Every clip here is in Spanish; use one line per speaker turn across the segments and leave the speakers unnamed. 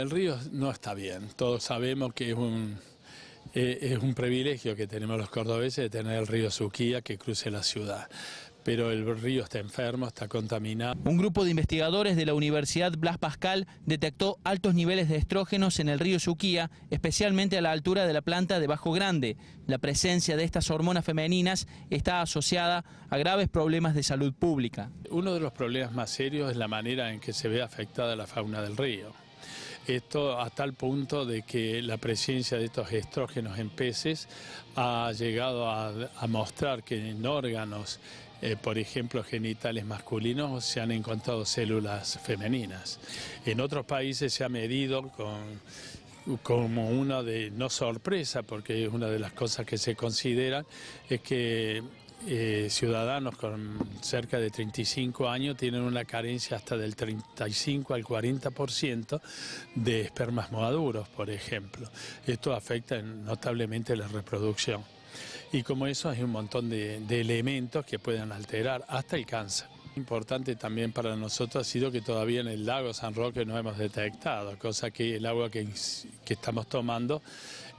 el río no está bien. Todos sabemos que es un, eh, es un privilegio que tenemos los cordobeses de tener el río Suquía que cruce la ciudad pero el río está enfermo,
está contaminado. Un grupo de investigadores de la Universidad Blas Pascal detectó altos niveles de estrógenos en el río Suquía, especialmente a la altura de la planta de Bajo Grande. La presencia de estas hormonas femeninas está asociada a graves problemas de salud pública.
Uno de los problemas más serios es la manera en que se ve afectada la fauna del río. Esto a tal punto de que la presencia de estos estrógenos en peces ha llegado a, mostrar que en órganos, eh, por ejemplo, genitales masculinos, se han encontrado células femeninas. En otros países se ha medido con como una de, no sorpresa, porque es una de las cosas que se considera, es que eh, ciudadanos con cerca de 35 años tienen una carencia hasta del 35 al 40% de espermas maduros, por ejemplo. Esto afecta notablemente la reproducción. Y como eso hay un montón de, elementos que pueden alterar hasta el cáncer. Importante también para nosotros ha sido que todavía en el lago San Roque no hemos detectado, cosa que el agua que estamos tomando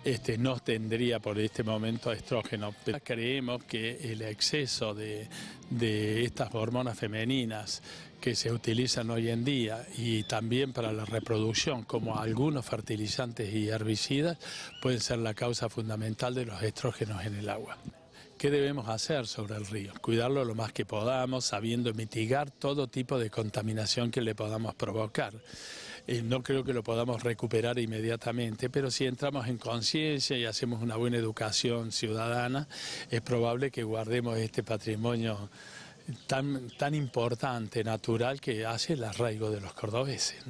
este, no tendría por este momento estrógeno. Pero creemos que el exceso de, de estas hormonas femeninas que se utilizan hoy en día y también para la reproducción, como algunos fertilizantes y herbicidas, pueden ser la causa fundamental de los estrógenos en el agua. ¿Qué debemos hacer sobre el río? Cuidarlo lo más que podamos, sabiendo mitigar todo tipo de contaminación que le podamos provocar. Eh, no creo que lo podamos recuperar inmediatamente, pero si entramos en conciencia y hacemos una buena educación ciudadana, es probable que guardemos este patrimonio tan, importante, natural, que hace el arraigo de los cordobeses.